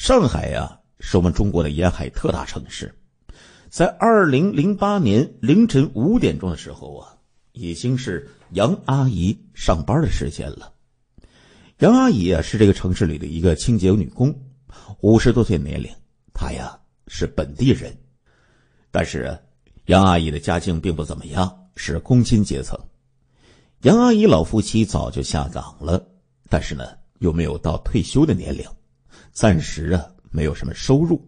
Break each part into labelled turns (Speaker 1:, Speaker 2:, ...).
Speaker 1: 上海呀，是我们中国的沿海特大城市。在二零零八年凌晨五点钟的时候啊，已经是杨阿姨上班的时间了。杨阿姨啊，是这个城市里的一个清洁女工，五十多岁年龄，她呀是本地人，但是杨阿姨的家境并不怎么样，是工薪阶层。杨阿姨老夫妻早就下岗了，但是呢，又没有到退休的年龄。暂时啊没有什么收入，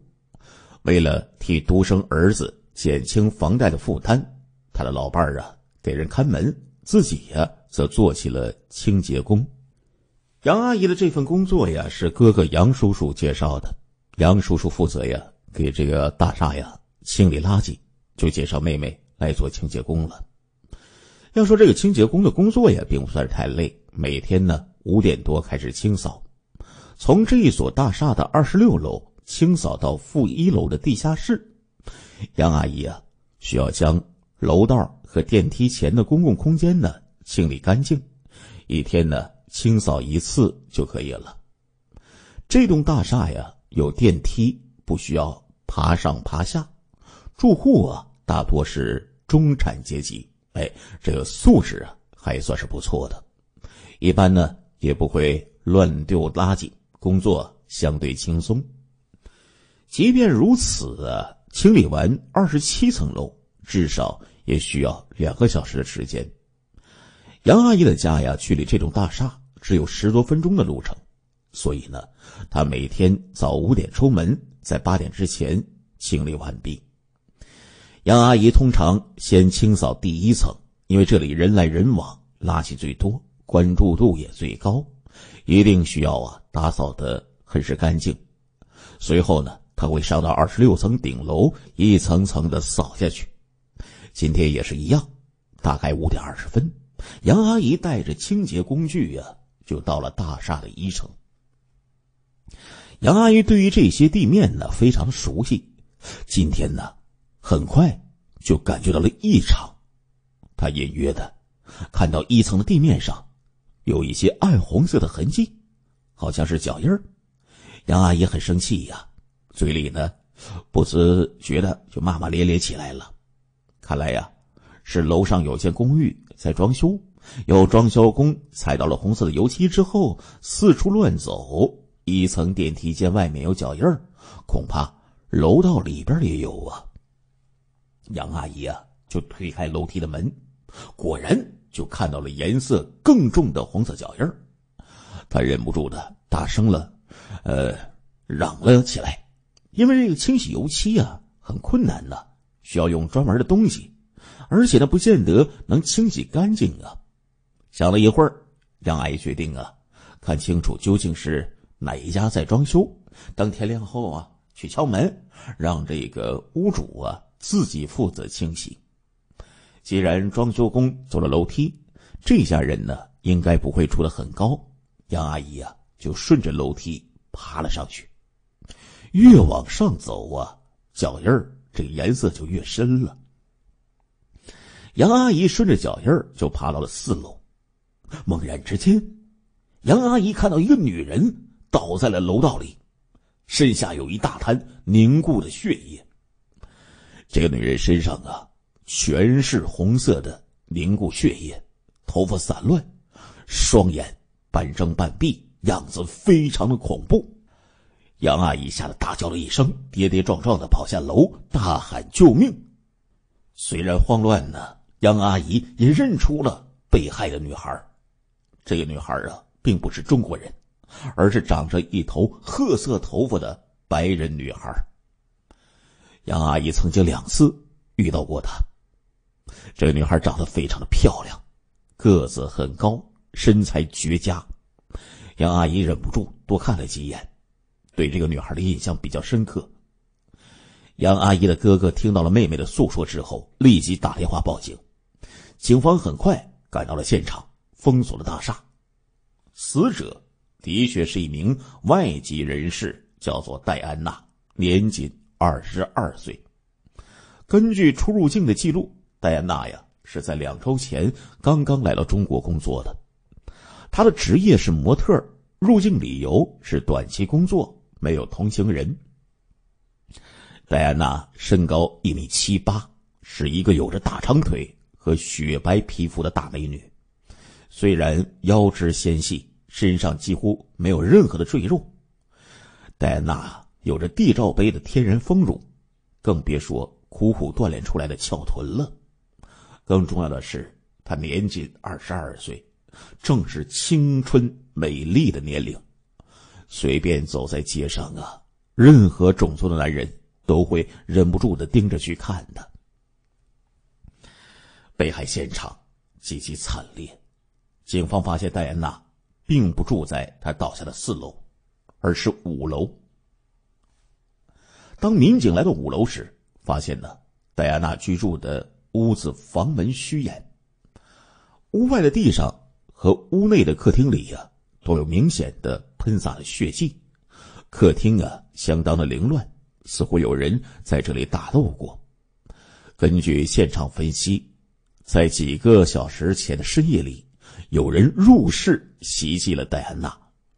Speaker 1: 为了替独生儿子减轻房贷的负担，他的老伴儿啊给人看门，自己呀则做起了清洁工。杨阿姨的这份工作呀是哥哥杨叔叔介绍的，杨叔叔负责呀给这个大厦呀清理垃圾，就介绍妹妹来做清洁工了。要说这个清洁工的工作呀并不算太累，每天呢五点多开始清扫。从这一所大厦的二十六楼清扫到负一楼的地下室，杨阿姨啊，需要将楼道和电梯前的公共空间呢清理干净，一天呢清扫一次就可以了。这栋大厦呀有电梯，不需要爬上爬下。住户啊大多是中产阶级，哎，这个素质啊还算是不错的，一般呢也不会乱丢垃圾。工作相对轻松，即便如此，清理完二十七层楼至少也需要两个小时的时间。杨阿姨的家呀，距离这栋大厦只有十多分钟的路程，所以呢，她每天早五点出门，在八点之前清理完毕。杨阿姨通常先清扫第一层，因为这里人来人往，垃圾最多，关注度也最高。一定需要啊，打扫的很是干净。随后呢，他会上到二十六层顶楼，一层层的扫下去。今天也是一样，大概五点二十分，杨阿姨带着清洁工具呀，就到了大厦的一层。杨阿姨对于这些地面呢非常熟悉，今天呢，很快就感觉到了异常，她隐约的看到一层的地面上。有一些暗红色的痕迹，好像是脚印儿。杨阿姨很生气呀，嘴里呢，不自觉的就骂骂咧咧起来了。看来呀，是楼上有间公寓在装修，有装修工踩到了红色的油漆之后四处乱走。一层电梯间外面有脚印儿，恐怕楼道里边也有啊。杨阿姨啊，就推开楼梯的门，果然。就看到了颜色更重的黄色脚印儿，他忍不住的大声了，呃，嚷了起来。因为这个清洗油漆啊很困难呢，需要用专门的东西，而且呢不见得能清洗干净啊。想了一会儿，让阿姨决定啊，看清楚究竟是哪一家在装修，当天亮后啊去敲门，让这个屋主啊自己负责清洗。既然装修工走了楼梯，这家人呢应该不会住的很高。杨阿姨啊，就顺着楼梯爬了上去。越往上走啊，脚印儿这颜色就越深了。杨阿姨顺着脚印儿就爬到了四楼。猛然之间，杨阿姨看到一个女人倒在了楼道里，身下有一大滩凝固的血液。这个女人身上啊。全是红色的凝固血液，头发散乱，双眼半睁半闭，样子非常的恐怖。杨阿姨吓得大叫了一声，跌跌撞撞的跑下楼，大喊救命。虽然慌乱呢，杨阿姨也认出了被害的女孩。这个女孩啊，并不是中国人，而是长着一头褐色头发的白人女孩。杨阿姨曾经两次遇到过她。这个女孩长得非常的漂亮，个子很高，身材绝佳。杨阿姨忍不住多看了几眼，对这个女孩的印象比较深刻。杨阿姨的哥哥听到了妹妹的诉说之后，立即打电话报警。警方很快赶到了现场，封锁了大厦。死者的确是一名外籍人士，叫做戴安娜，年仅二十二岁。根据出入境的记录。戴安娜呀，是在两周前刚刚来到中国工作的。她的职业是模特，入境理由是短期工作，没有同行人。戴安娜身高一米七八，是一个有着大长腿和雪白皮肤的大美女。虽然腰肢纤细，身上几乎没有任何的赘肉，戴安娜有着地罩杯的天然丰乳，更别说苦苦锻炼出来的翘臀了。更重要的是，他年仅二十二岁，正是青春美丽的年龄。随便走在街上啊，任何种族的男人都会忍不住的盯着去看的。被害现场极其惨烈，警方发现戴安娜并不住在他倒下的四楼，而是五楼。当民警来到五楼时，发现呢，戴安娜居住的。屋子房门虚掩，屋外的地上和屋内的客厅里呀，都有明显的喷洒的血迹。客厅啊，相当的凌乱，似乎有人在这里打斗过。根据现场分析，在几个小时前的深夜里，有人入室袭击了戴安娜，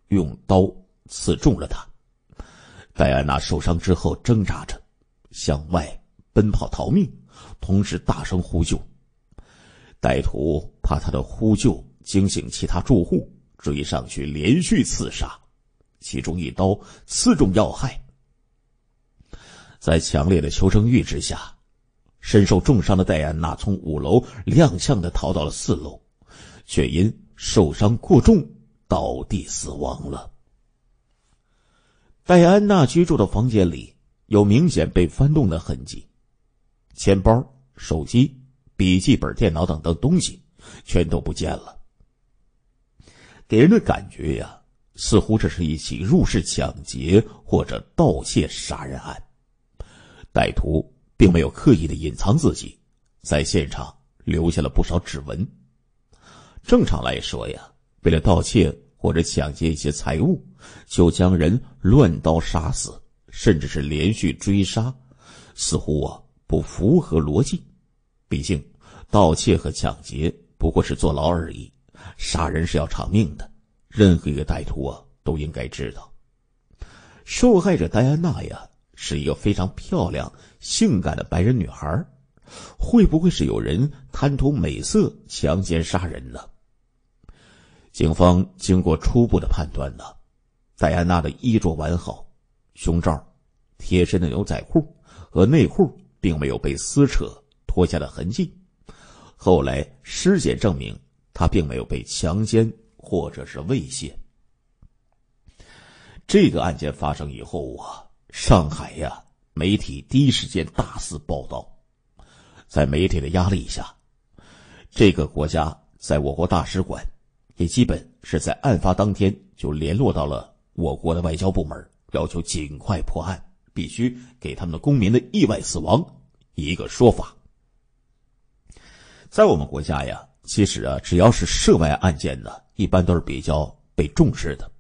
Speaker 1: 用刀刺中了她。戴安娜受伤之后挣扎着，向外奔跑逃命。同时大声呼救，歹徒怕他的呼救惊醒其他住户，追上去连续刺杀，其中一刀刺中要害。在强烈的求生欲之下，身受重伤的戴安娜从五楼踉跄的逃到了四楼，却因受伤过重倒地死亡了。戴安娜居住的房间里有明显被翻动的痕迹，钱包。手机、笔记本、电脑等等东西全都不见了，给人的感觉呀，似乎这是一起入室抢劫或者盗窃杀人案。歹徒并没有刻意的隐藏自己，在现场留下了不少指纹。正常来说呀，为了盗窃或者抢劫一些财物，就将人乱刀杀死，甚至是连续追杀，似乎啊。不符合逻辑，毕竟盗窃和抢劫不过是坐牢而已，杀人是要偿命的。任何一个歹徒啊都应该知道。受害者戴安娜呀是一个非常漂亮、性感的白人女孩，会不会是有人贪图美色，强奸杀人呢？警方经过初步的判断呢，戴安娜的衣着完好，胸罩、贴身的牛仔裤和内裤。并没有被撕扯脱下的痕迹。后来尸检证明，他并没有被强奸或者是猥亵。这个案件发生以后啊，上海呀，媒体第一时间大肆报道。在媒体的压力下，这个国家在我国大使馆也基本是在案发当天就联络到了我国的外交部门，要求尽快破案。必须给他们的公民的意外死亡一个说法。在我们国家呀，其实啊，只要是涉外案件呢，一般都是比较被重视的。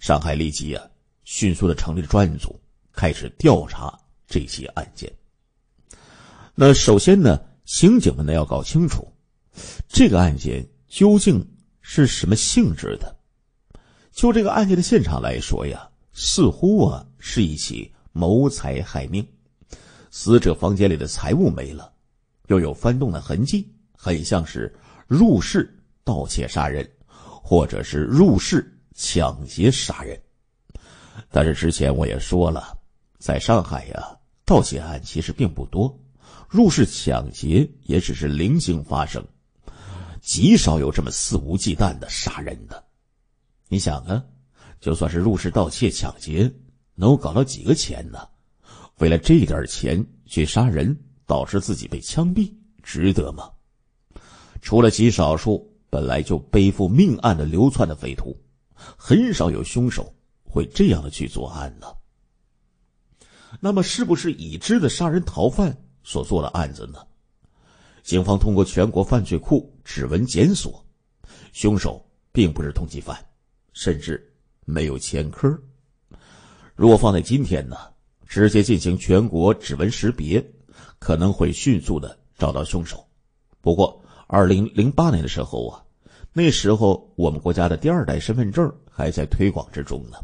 Speaker 1: 上海立即啊，迅速的成立了专案组，开始调查这起案件。那首先呢，刑警们呢要搞清楚，这个案件究竟是什么性质的。就这个案件的现场来说呀，似乎啊是一起。谋财害命，死者房间里的财物没了，又有翻动的痕迹，很像是入室盗窃杀人，或者是入室抢劫杀人。但是之前我也说了，在上海呀，盗窃案其实并不多，入室抢劫也只是零星发生，极少有这么肆无忌惮的杀人的。你想啊，就算是入室盗窃抢劫。能搞到几个钱呢？为了这点钱去杀人，导致自己被枪毙，值得吗？除了极少数本来就背负命案的流窜的匪徒，很少有凶手会这样的去作案呢。那么，是不是已知的杀人逃犯所做的案子呢？警方通过全国犯罪库指纹检索，凶手并不是通缉犯，甚至没有前科。如果放在今天呢，直接进行全国指纹识别，可能会迅速的找到凶手。不过，二零零八年的时候啊，那时候我们国家的第二代身份证还在推广之中呢，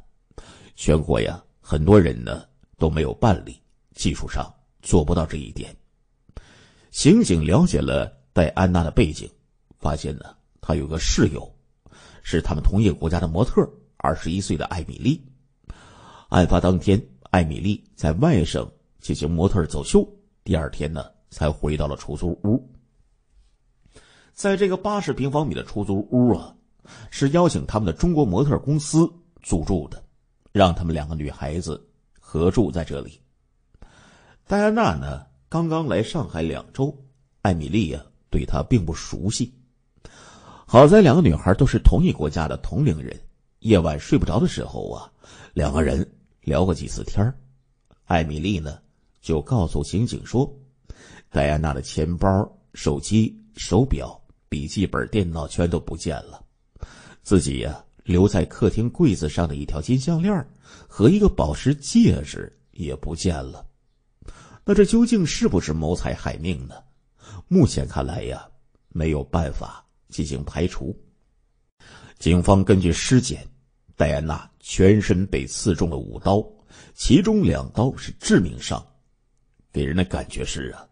Speaker 1: 全国呀，很多人呢都没有办理，技术上做不到这一点。刑警了解了戴安娜的背景，发现呢，她有个室友，是他们同一个国家的模特，二十一岁的艾米丽。案发当天，艾米丽在外省进行模特走秀，第二天呢才回到了出租屋。在这个八十平方米的出租屋啊，是邀请他们的中国模特公司租住的，让他们两个女孩子合住在这里。戴安娜呢刚刚来上海两周，艾米丽呀对她并不熟悉。好在两个女孩都是同一国家的同龄人，夜晚睡不着的时候啊，两个人。聊过几次天艾米丽呢就告诉刑警说，戴安娜的钱包、手机、手表、笔记本、电脑全都不见了，自己呀留在客厅柜子上的一条金项链和一个宝石戒指也不见了。那这究竟是不是谋财害命呢？目前看来呀，没有办法进行排除。警方根据尸检，戴安娜。全身被刺中了五刀，其中两刀是致命伤，给人的感觉是啊，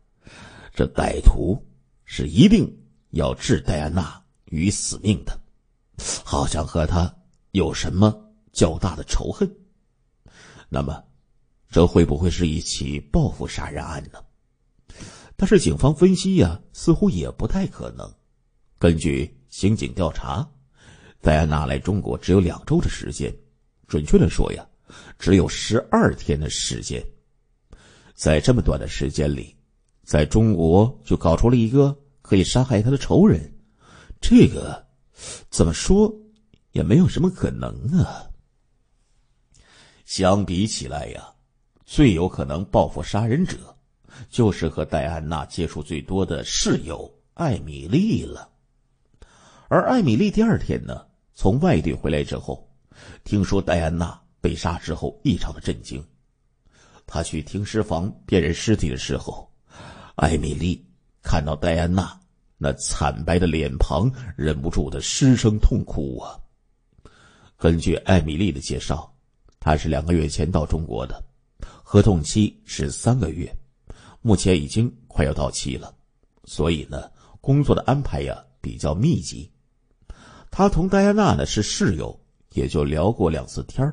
Speaker 1: 这歹徒是一定要置戴安娜于死命的，好像和他有什么较大的仇恨。那么，这会不会是一起报复杀人案呢？但是警方分析呀，似乎也不太可能。根据刑警调查，戴安娜来中国只有两周的时间。准确的说呀，只有十二天的时间，在这么短的时间里，在中国就搞出了一个可以杀害他的仇人，这个怎么说也没有什么可能啊。相比起来呀，最有可能报复杀人者，就是和戴安娜接触最多的室友艾米丽了。而艾米丽第二天呢，从外地回来之后。听说戴安娜被杀之后，异常的震惊。他去停尸房辨认尸体的时候，艾米丽看到戴安娜那惨白的脸庞，忍不住的失声痛哭啊。根据艾米丽的介绍，她是两个月前到中国的，合同期是三个月，目前已经快要到期了，所以呢，工作的安排呀比较密集。她同戴安娜呢是室友。也就聊过两次天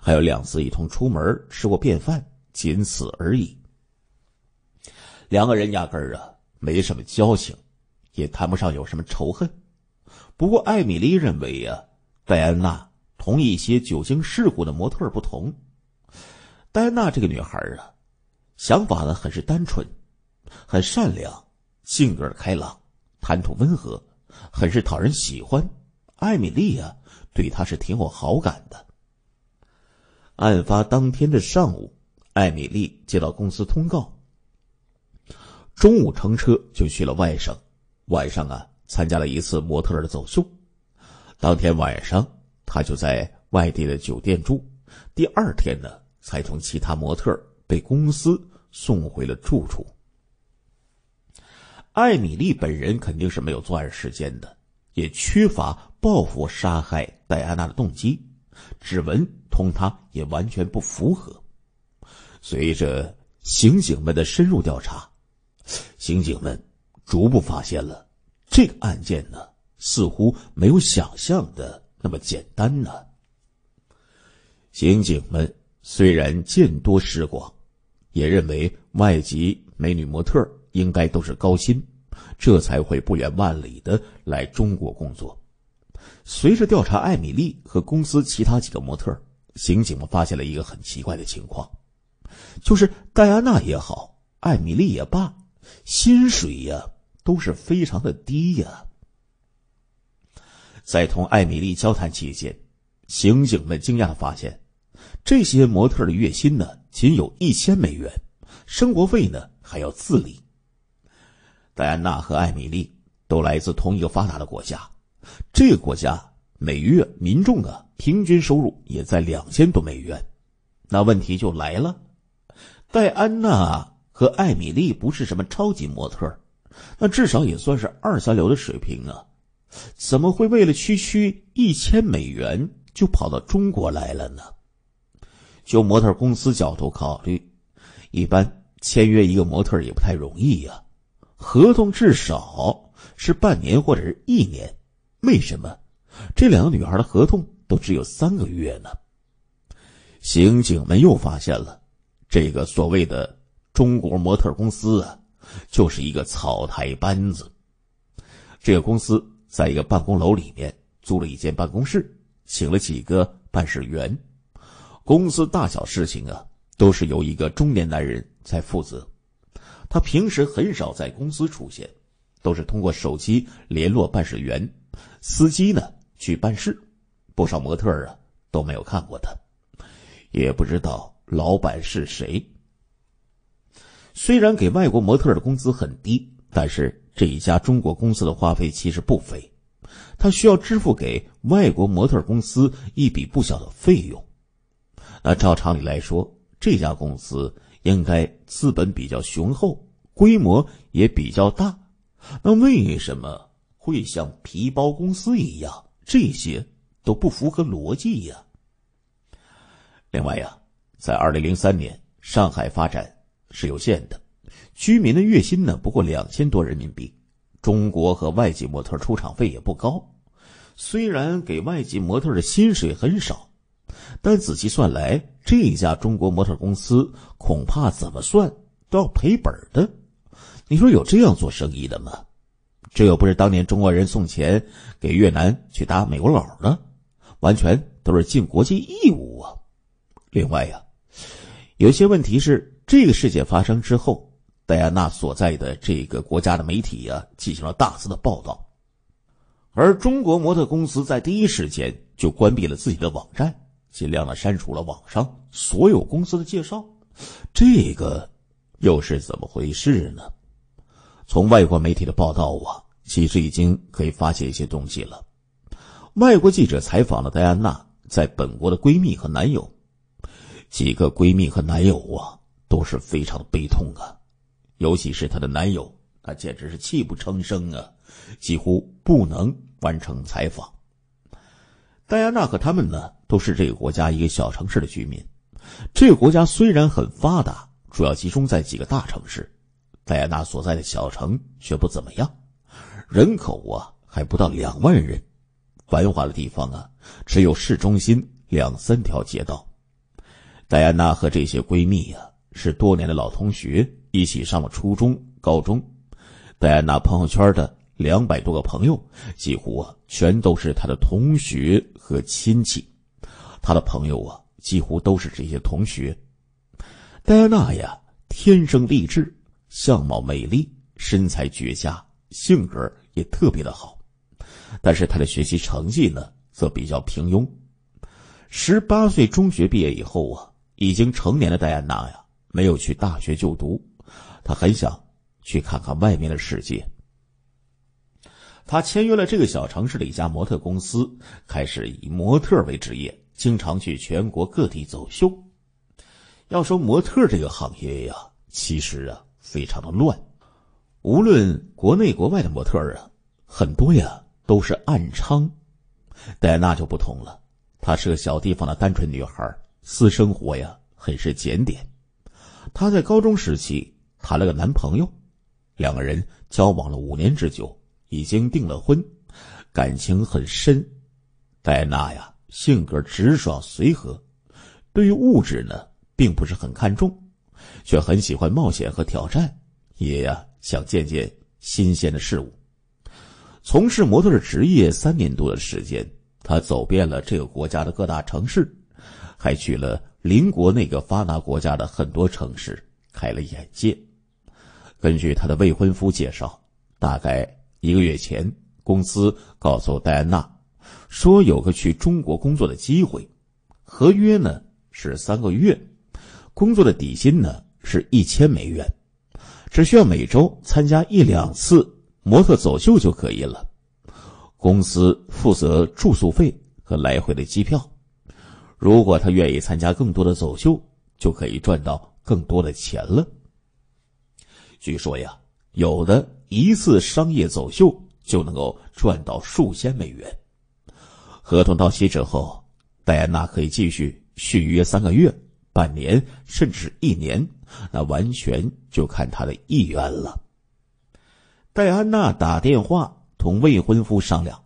Speaker 1: 还有两次一同出门吃过便饭，仅此而已。两个人压根儿啊没什么交情，也谈不上有什么仇恨。不过艾米丽认为呀，戴安娜同一些酒精事故的模特不同，戴安娜这个女孩啊，想法呢很是单纯，很善良，性格开朗，谈吐温和，很是讨人喜欢。艾米丽呀。对他是挺有好感的。案发当天的上午，艾米丽接到公司通告，中午乘车就去了外省。晚上啊，参加了一次模特的走秀。当天晚上，他就在外地的酒店住。第二天呢，才从其他模特被公司送回了住处。艾米丽本人肯定是没有作案时间的，也缺乏报复杀害。戴安娜的动机，指纹同她也完全不符合。随着刑警们的深入调查，刑警们逐步发现了这个案件呢，似乎没有想象的那么简单呢。刑警们虽然见多识广，也认为外籍美女模特应该都是高薪，这才会不远万里的来中国工作。随着调查，艾米丽和公司其他几个模特，刑警们发现了一个很奇怪的情况，就是戴安娜也好，艾米丽也罢，薪水呀都是非常的低呀。在同艾米丽交谈期间，刑警们惊讶的发现，这些模特的月薪呢仅有一千美元，生活费呢还要自理。戴安娜和艾米丽都来自同一个发达的国家。这个国家每月民众的平均收入也在两千多美元，那问题就来了：戴安娜和艾米丽不是什么超级模特，那至少也算是二三流的水平啊，怎么会为了区区一千美元就跑到中国来了呢？就模特公司角度考虑，一般签约一个模特也不太容易呀，合同至少是半年或者是一年。为什么这两个女孩的合同都只有三个月呢？刑警们又发现了，这个所谓的中国模特公司，啊，就是一个草台班子。这个公司在一个办公楼里面租了一间办公室，请了几个办事员，公司大小事情啊，都是由一个中年男人在负责。他平时很少在公司出现，都是通过手机联络办事员。司机呢去办事，不少模特啊都没有看过他，也不知道老板是谁。虽然给外国模特的工资很低，但是这一家中国公司的花费其实不菲，他需要支付给外国模特公司一笔不小的费用。那照常理来说，这家公司应该资本比较雄厚，规模也比较大，那为什么？会像皮包公司一样，这些都不符合逻辑呀。另外呀，在二零零三年，上海发展是有限的，居民的月薪呢不过两千多人民币，中国和外籍模特出场费也不高。虽然给外籍模特的薪水很少，但仔细算来，这一家中国模特公司恐怕怎么算都要赔本的。你说有这样做生意的吗？这又不是当年中国人送钱给越南去打美国佬呢，完全都是尽国际义务啊！另外呀，有些问题是这个事件发生之后，戴安娜所在的这个国家的媒体啊进行了大肆的报道，而中国模特公司在第一时间就关闭了自己的网站，尽量的删除了网上所有公司的介绍，这个又是怎么回事呢？从外国媒体的报道啊。其实已经可以发现一些东西了。外国记者采访了戴安娜在本国的闺蜜和男友，几个闺蜜和男友啊都是非常悲痛啊，尤其是她的男友，他简直是泣不成声啊，几乎不能完成采访。戴安娜和他们呢，都是这个国家一个小城市的居民。这个国家虽然很发达，主要集中在几个大城市，戴安娜所在的小城却不怎么样。人口啊，还不到两万人。繁华的地方啊，只有市中心两三条街道。戴安娜和这些闺蜜呀，是多年的老同学，一起上了初中、高中。戴安娜朋友圈的两百多个朋友，几乎啊，全都是她的同学和亲戚。她的朋友啊，几乎都是这些同学。戴安娜呀，天生丽质，相貌美丽，身材绝佳。性格也特别的好，但是他的学习成绩呢则比较平庸。十八岁中学毕业以后啊，已经成年的戴安娜呀，没有去大学就读，她很想去看看外面的世界。她签约了这个小城市的一家模特公司，开始以模特为职业，经常去全国各地走秀。要说模特这个行业呀，其实啊非常的乱。无论国内国外的模特啊，很多呀，都是暗娼。戴安娜就不同了，她是个小地方的单纯女孩，私生活呀很是检点。她在高中时期谈了个男朋友，两个人交往了五年之久，已经订了婚，感情很深。戴安娜呀，性格直爽随和，对于物质呢，并不是很看重，却很喜欢冒险和挑战。也呀。想见见新鲜的事物。从事模特的职业三年多的时间，他走遍了这个国家的各大城市，还去了邻国那个发达国家的很多城市，开了眼界。根据他的未婚夫介绍，大概一个月前，公司告诉戴安娜，说有个去中国工作的机会，合约呢是三个月，工作的底薪呢是一千美元。只需要每周参加一两次模特走秀就可以了，公司负责住宿费和来回的机票。如果他愿意参加更多的走秀，就可以赚到更多的钱了。据说呀，有的一次商业走秀就能够赚到数千美元。合同到期之后，戴安娜可以继续续约三个月。半年甚至一年，那完全就看他的意愿了。戴安娜打电话同未婚夫商量，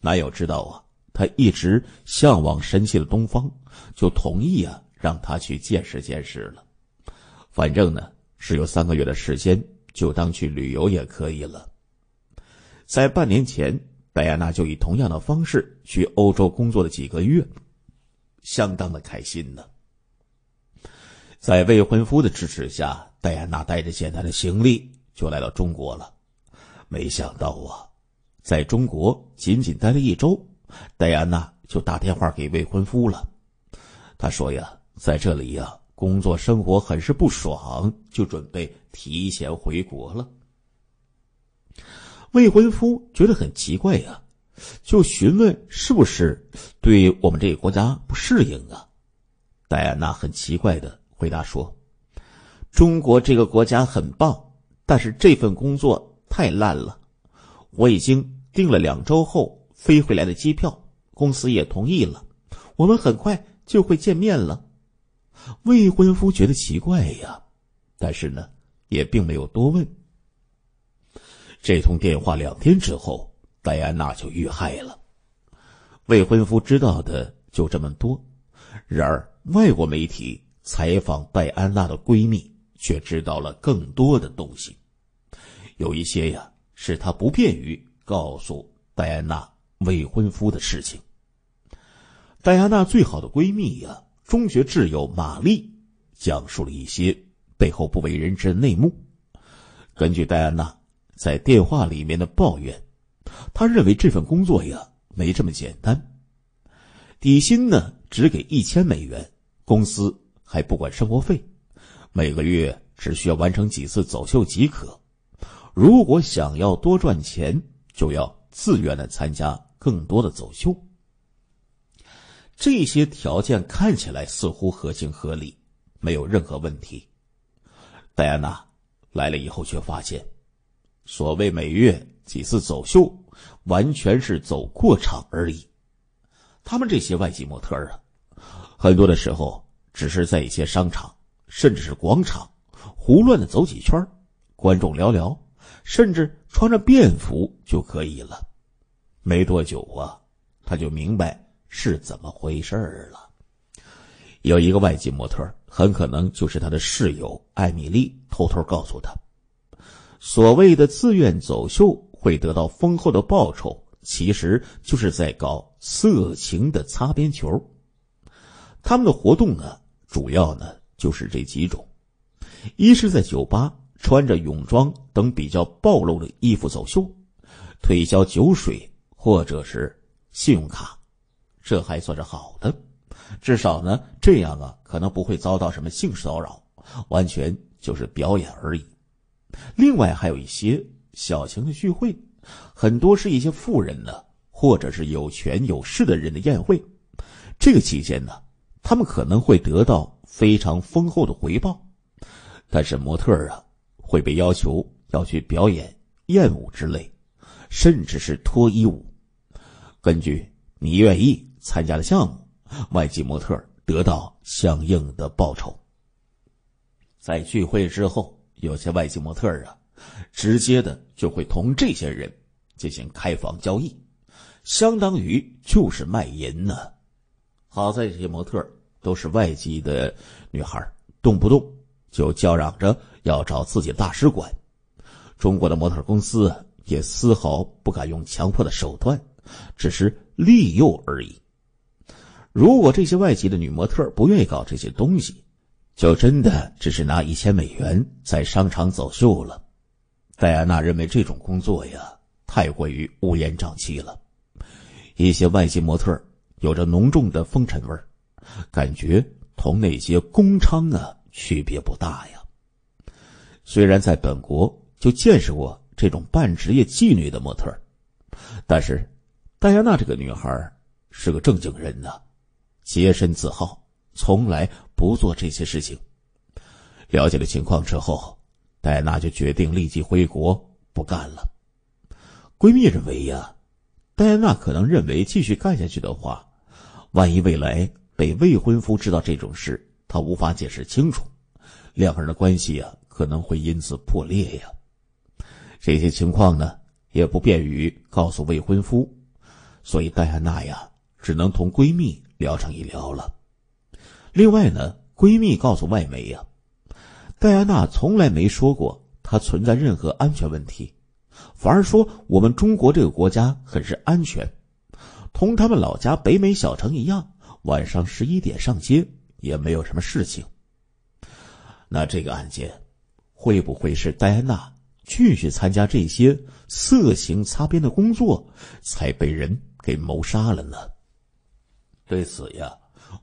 Speaker 1: 男友知道啊，他一直向往神奇的东方，就同意啊，让他去见识见识了。反正呢是有三个月的时间，就当去旅游也可以了。在半年前，戴安娜就以同样的方式去欧洲工作了几个月，相当的开心呢。在未婚夫的支持下，戴安娜带着简单的行李就来到中国了。没想到啊，在中国仅仅待了一周，戴安娜就打电话给未婚夫了。他说：“呀，在这里呀，工作生活很是不爽，就准备提前回国了。”未婚夫觉得很奇怪呀，就询问是不是对我们这个国家不适应啊？戴安娜很奇怪的。回答说：“中国这个国家很棒，但是这份工作太烂了。我已经订了两周后飞回来的机票，公司也同意了。我们很快就会见面了。”未婚夫觉得奇怪呀，但是呢，也并没有多问。这通电话两天之后，戴安娜就遇害了。未婚夫知道的就这么多。然而，外国媒体。采访戴安娜的闺蜜，却知道了更多的东西。有一些呀，是她不便于告诉戴安娜未婚夫的事情。戴安娜最好的闺蜜呀，中学挚友玛丽，讲述了一些背后不为人知的内幕。根据戴安娜在电话里面的抱怨，她认为这份工作呀，没这么简单。底薪呢，只给一千美元，公司。还不管生活费，每个月只需要完成几次走秀即可。如果想要多赚钱，就要自愿的参加更多的走秀。这些条件看起来似乎合情合理，没有任何问题。戴安娜来了以后，却发现，所谓每月几次走秀，完全是走过场而已。他们这些外籍模特儿啊，很多的时候。只是在一些商场，甚至是广场，胡乱的走几圈观众寥寥，甚至穿着便服就可以了。没多久啊，他就明白是怎么回事了。有一个外籍模特，很可能就是他的室友艾米丽偷偷告诉他，所谓的自愿走秀会得到丰厚的报酬，其实就是在搞色情的擦边球。他们的活动呢？主要呢就是这几种，一是，在酒吧穿着泳装等比较暴露的衣服走秀，推销酒水或者是信用卡，这还算是好的，至少呢这样啊可能不会遭到什么性骚扰，完全就是表演而已。另外还有一些小型的聚会，很多是一些富人呢或者是有权有势的人的宴会，这个期间呢。他们可能会得到非常丰厚的回报，但是模特啊会被要求要去表演艳舞之类，甚至是脱衣舞。根据你愿意参加的项目，外籍模特得到相应的报酬。在聚会之后，有些外籍模特啊，直接的就会同这些人进行开房交易，相当于就是卖淫呢。好在这些模特都是外籍的女孩，动不动就叫嚷着要找自己的大使馆。中国的模特公司也丝毫不敢用强迫的手段，只是利诱而已。如果这些外籍的女模特不愿意搞这些东西，就真的只是拿一千美元在商场走秀了。戴安娜认为这种工作呀，太过于乌烟瘴气了。一些外籍模特。有着浓重的风尘味儿，感觉同那些工娼啊区别不大呀。虽然在本国就见识过这种半职业妓女的模特儿，但是戴安娜这个女孩是个正经人呢，洁身自好，从来不做这些事情。了解了情况之后，戴安娜就决定立即回国不干了。闺蜜认为呀。戴安娜可能认为，继续干下去的话，万一未来被未婚夫知道这种事，她无法解释清楚，两个人的关系啊，可能会因此破裂呀。这些情况呢，也不便于告诉未婚夫，所以戴安娜呀，只能同闺蜜聊上一聊了。另外呢，闺蜜告诉外媒呀，戴安娜从来没说过她存在任何安全问题。反而说我们中国这个国家很是安全，同他们老家北美小城一样，晚上十一点上街也没有什么事情。那这个案件，会不会是戴安娜继续参加这些色情擦边的工作，才被人给谋杀了呢？对此呀，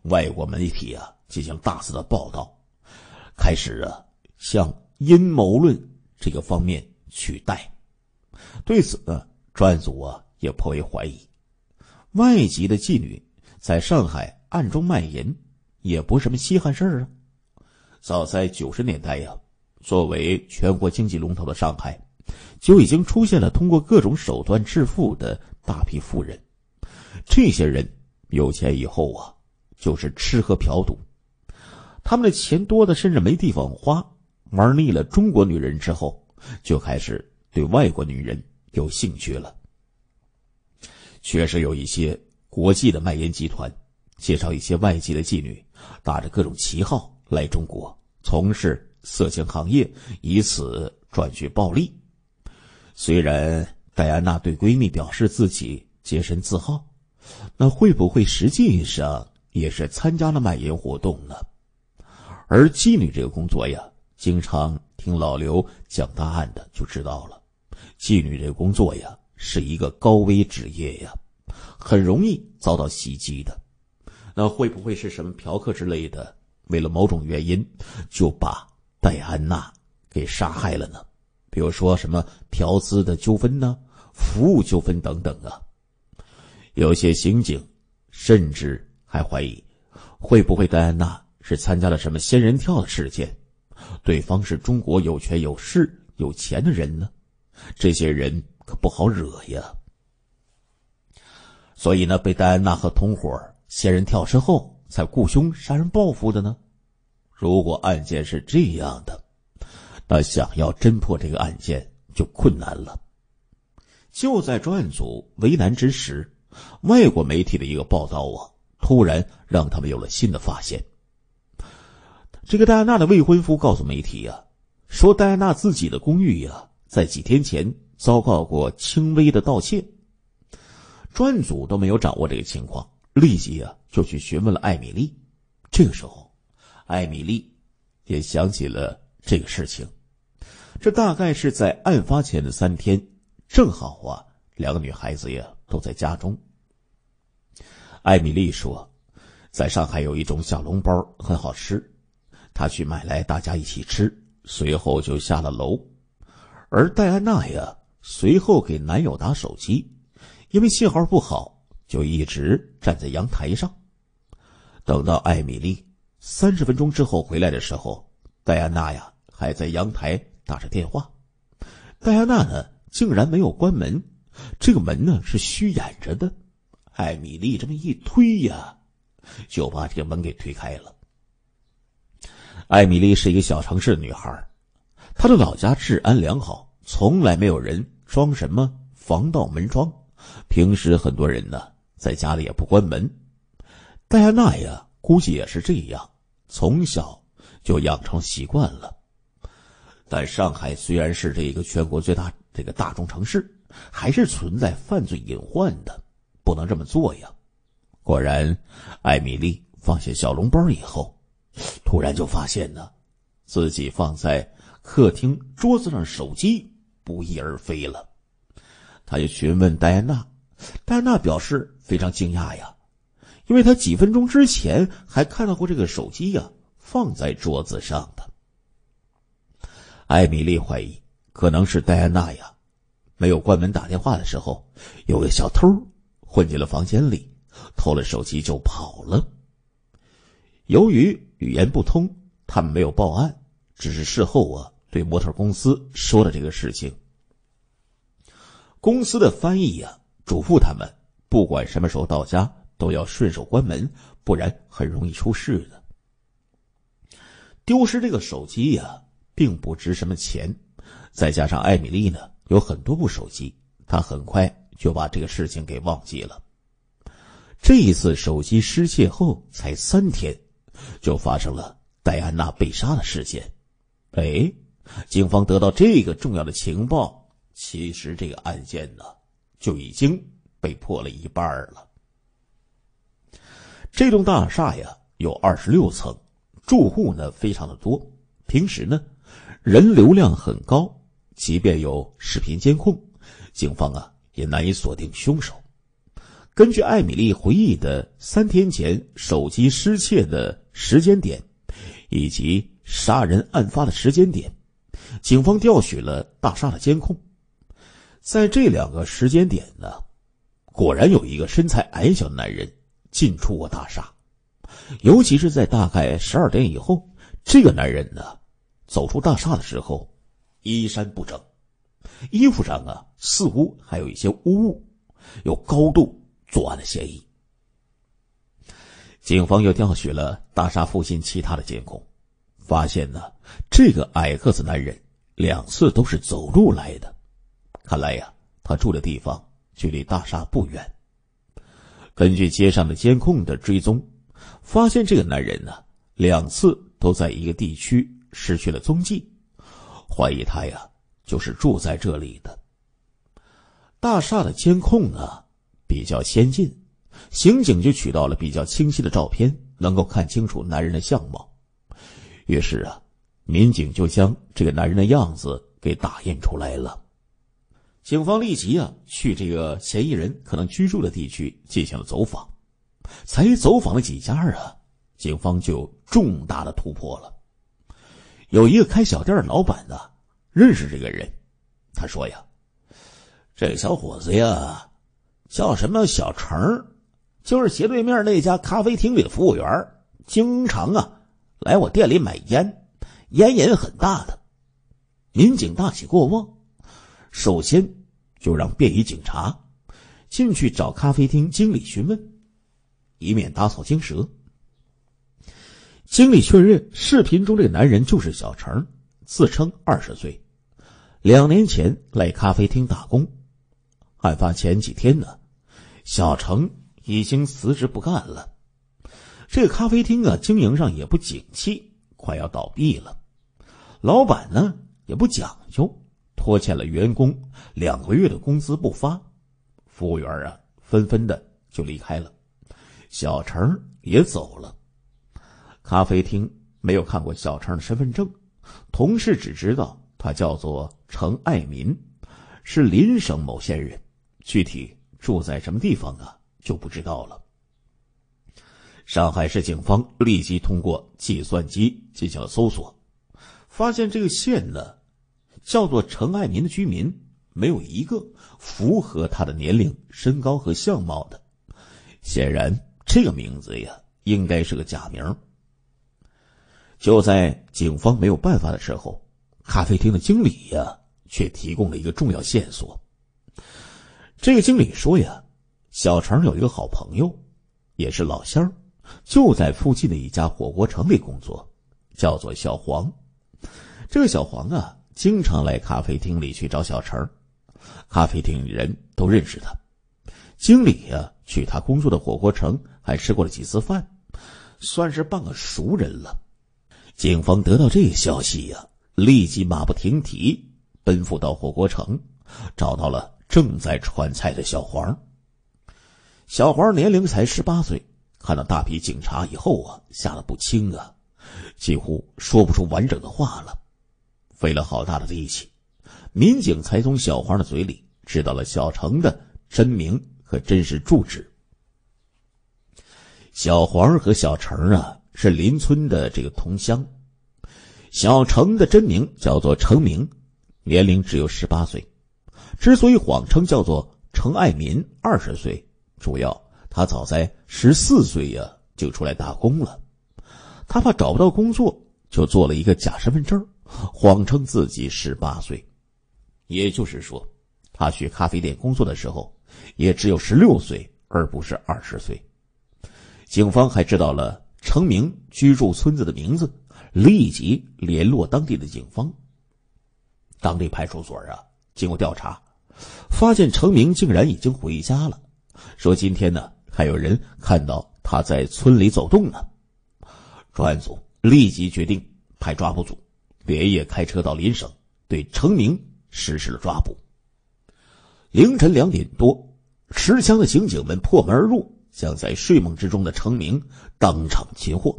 Speaker 1: 外国媒体啊进行大肆的报道，开始啊向阴谋论这个方面取代。对此呢，专案组啊也颇为怀疑。外籍的妓女在上海暗中卖淫，也不是什么稀罕事儿啊。早在九十年代呀，作为全国经济龙头的上海，就已经出现了通过各种手段致富的大批富人。这些人有钱以后啊，就是吃喝嫖赌。他们的钱多的甚至没地方花，玩腻了中国女人之后，就开始对外国女人。有兴趣了，确实有一些国际的卖淫集团介绍一些外籍的妓女，打着各种旗号来中国从事色情行业，以此赚取暴利。虽然戴安娜对闺蜜表示自己洁身自好，那会不会实际上也是参加了卖淫活动呢？而妓女这个工作呀，经常听老刘讲大案的就知道了。妓女这工作呀，是一个高危职业呀，很容易遭到袭击的。那会不会是什么嫖客之类的，为了某种原因就把戴安娜给杀害了呢？比如说什么嫖资的纠纷呢，服务纠纷等等啊。有些刑警甚至还怀疑，会不会戴安娜是参加了什么仙人跳的事件，对方是中国有权有势有钱的人呢？这些人可不好惹呀，所以呢，被戴安娜和同伙仙人跳之后，才雇凶杀人报复的呢。如果案件是这样的，那想要侦破这个案件就困难了。就在专案组为难之时，外国媒体的一个报道啊，突然让他们有了新的发现。这个戴安娜的未婚夫告诉媒体呀，说戴安娜自己的公寓呀。在几天前，遭告过轻微的盗窃，专案组都没有掌握这个情况，立即啊就去询问了艾米丽。这个时候，艾米丽也想起了这个事情，这大概是在案发前的三天，正好啊两个女孩子呀都在家中。艾米丽说，在上海有一种小笼包很好吃，她去买来大家一起吃，随后就下了楼。而戴安娜呀，随后给男友打手机，因为信号不好，就一直站在阳台上。等到艾米丽三十分钟之后回来的时候，戴安娜呀还在阳台打着电话。戴安娜呢竟然没有关门，这个门呢是虚掩着的。艾米丽这么一推呀，就把这个门给推开了。艾米丽是一个小城市的女孩。他的老家治安良好，从来没有人装什么防盗门窗。平时很多人呢，在家里也不关门。戴安娜呀，估计也是这样，从小就养成习惯了。但上海虽然是这一个全国最大这个大中城市，还是存在犯罪隐患的，不能这么做呀。果然，艾米丽放下小笼包以后，突然就发现呢，自己放在。客厅桌子上手机不翼而飞了，他就询问戴安娜，戴安娜表示非常惊讶呀，因为他几分钟之前还看到过这个手机呀放在桌子上的。艾米丽怀疑可能是戴安娜呀，没有关门打电话的时候，有个小偷混进了房间里，偷了手机就跑了。由于语言不通，他们没有报案，只是事后啊。对模特公司说的这个事情，公司的翻译呀嘱咐他们，不管什么时候到家都要顺手关门，不然很容易出事的。丢失这个手机呀，并不值什么钱，再加上艾米丽呢有很多部手机，她很快就把这个事情给忘记了。这一次手机失窃后才三天，就发生了戴安娜被杀的事件，哎。警方得到这个重要的情报，其实这个案件呢就已经被破了一半了。这栋大厦呀有二十六层，住户呢非常的多，平时呢人流量很高，即便有视频监控，警方啊也难以锁定凶手。根据艾米丽回忆的三天前手机失窃的时间点，以及杀人案发的时间点。警方调取了大厦的监控，在这两个时间点呢，果然有一个身材矮小的男人进出过大厦，尤其是在大概十二点以后，这个男人呢走出大厦的时候，衣衫不整，衣服上啊似乎还有一些污物，有高度作案的嫌疑。警方又调取了大厦附近其他的监控。发现呢，这个矮个子男人两次都是走路来的，看来呀，他住的地方距离大厦不远。根据街上的监控的追踪，发现这个男人呢，两次都在一个地区失去了踪迹，怀疑他呀就是住在这里的。大厦的监控呢比较先进，刑警就取到了比较清晰的照片，能够看清楚男人的相貌。于是啊，民警就将这个男人的样子给打印出来了。警方立即啊，去这个嫌疑人可能居住的地区进行了走访，才走访了几家啊，警方就重大的突破了。有一个开小店的老板呢，认识这个人，他说呀：“这个小伙子呀，叫什么小成，就是斜对面那家咖啡厅里的服务员，经常啊。”来我店里买烟，烟瘾很大的。民警大喜过望，首先就让便衣警察进去找咖啡厅经理询问，以免打草惊蛇。经理确认，视频中这个男人就是小程，自称二十岁，两年前来咖啡厅打工。案发前几天呢，小程已经辞职不干了。这个咖啡厅啊，经营上也不景气，快要倒闭了。老板呢也不讲究，拖欠了员工两个月的工资不发，服务员啊纷纷的就离开了，小程也走了。咖啡厅没有看过小程的身份证，同事只知道他叫做程爱民，是邻省某县人，具体住在什么地方啊就不知道了。上海市警方立即通过计算机进行了搜索，发现这个县呢，叫做陈爱民的居民没有一个符合他的年龄、身高和相貌的。显然，这个名字呀，应该是个假名。就在警方没有办法的时候，咖啡厅的经理呀，却提供了一个重要线索。这个经理说呀，小程有一个好朋友，也是老乡儿。就在附近的一家火锅城里工作，叫做小黄。这个小黄啊，经常来咖啡厅里去找小陈咖啡厅里人都认识他。经理呀，去他工作的火锅城还吃过了几次饭，算是半个熟人了。警方得到这个消息呀，立即马不停蹄奔赴到火锅城，找到了正在川菜的小黄。小黄年龄才十八岁。看到大批警察以后啊，吓得不轻啊，几乎说不出完整的话了，费了好大的力气，民警才从小黄的嘴里知道了小程的真名和真实住址。小黄和小程啊是邻村的这个同乡，小程的真名叫做程明，年龄只有十八岁，之所以谎称叫做程爱民，二十岁主要。他早在十四岁呀就出来打工了，他怕找不到工作，就做了一个假身份证，谎称自己十八岁。也就是说，他去咖啡店工作的时候也只有十六岁，而不是二十岁。警方还知道了程明居住村子的名字，立即联络当地的警方。当地派出所啊，经过调查，发现成明竟然已经回家了，说今天呢。还有人看到他在村里走动呢。专案组立即决定派抓捕组连夜开车到邻省，对程明实施了抓捕。凌晨两点多，持枪的刑警们破门而入，将在睡梦之中的程明当场擒获。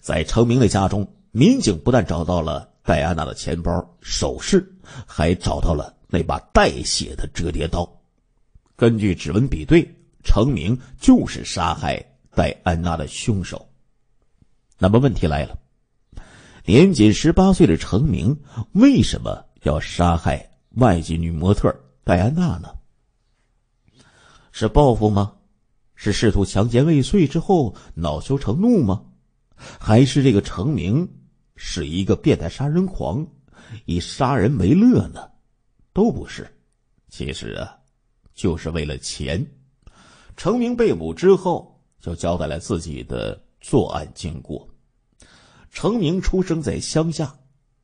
Speaker 1: 在程明的家中，民警不但找到了戴安娜的钱包、首饰，还找到了那把带血的折叠刀。根据指纹比对，程明就是杀害戴安娜的凶手。那么问题来了：年仅十八岁的程明为什么要杀害外籍女模特戴安娜呢？是报复吗？是试图强奸未遂之后恼羞成怒吗？还是这个程明是一个变态杀人狂，以杀人为乐呢？都不是。其实啊。就是为了钱，成明被捕之后就交代了自己的作案经过。成明出生在乡下，